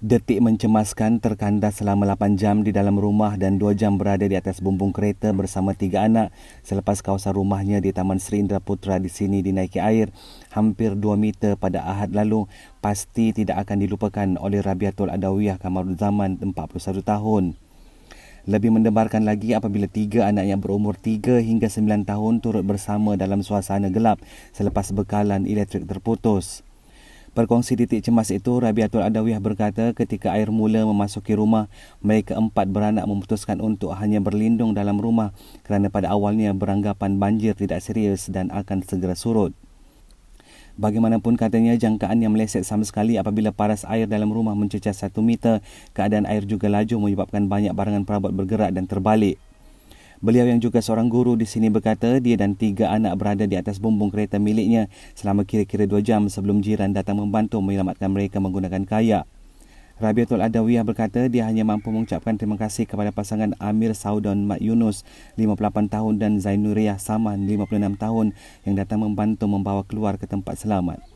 Detik mencemaskan terkandas selama 8 jam di dalam rumah dan 2 jam berada di atas bumbung kereta bersama tiga anak selepas kawasan rumahnya di Taman Sri Indraputra di sini dinaiki air hampir 2 meter pada Ahad lalu pasti tidak akan dilupakan oleh Rabiatul Adawiyah Kamarul Zaman 41 tahun. Lebih mendebarkan lagi apabila tiga anak yang berumur 3 hingga 9 tahun turut bersama dalam suasana gelap selepas bekalan elektrik terputus. Perkongsi titik cemas itu, Rabiatul Adawiyah berkata ketika air mula memasuki rumah, mereka empat beranak memutuskan untuk hanya berlindung dalam rumah kerana pada awalnya beranggapan banjir tidak serius dan akan segera surut. Bagaimanapun katanya jangkaan yang meleset sama sekali apabila paras air dalam rumah mencecah satu meter, keadaan air juga laju menyebabkan banyak barangan perabot bergerak dan terbalik. Beliau yang juga seorang guru di sini berkata dia dan tiga anak berada di atas bumbung kereta miliknya selama kira-kira dua jam sebelum jiran datang membantu menyelamatkan mereka menggunakan kayak. Rabiatul Adawiyah berkata dia hanya mampu mengucapkan terima kasih kepada pasangan Amir Saudon Mat Yunus, 58 tahun dan Zainuriah Saman, 56 tahun yang datang membantu membawa keluar ke tempat selamat.